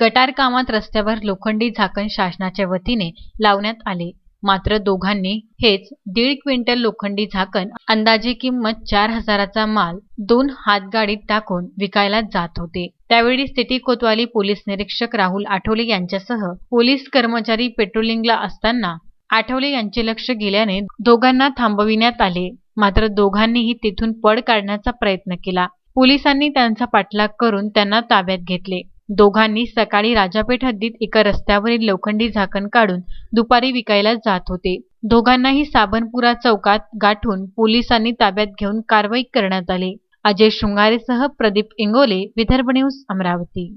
गटार कामात रस्त्यावर लोखंडी झाकण शासनाच्या वतीने लावण्यात आले मात्र दोघांनी हेच दीड क्विंटल लोखंडी झाकण अंदाजे किंमत चार हजाराचा माल दोन हातगाडीत टाकून विकायला जात होते त्यावेळी स्थिती कोतवाली पोलीस निरीक्षक राहुल आठवले यांच्यासह पोलीस कर्मचारी पेट्रोलिंगला असताना आठवले यांचे लक्ष गेल्याने दोघांना थांबविण्यात आले मात्र दोघांनीही तिथून पळ काढण्याचा प्रयत्न केला पोलिसांनी त्यांचा पाठलाग करून त्यांना ताब्यात घेतले दोघांनी सकाळी राजापेठ हद्दीत एका रस्त्यावरील लोखंडी झाकण काढून दुपारी विकायला जात होते दोघांनाही साबणपुरा चौकात गाठून पोलिसांनी ताब्यात घेऊन कारवाई करण्यात आली अजय शृंगारेसह प्रदीप इंगोले विदर्भ न्यूज अमरावती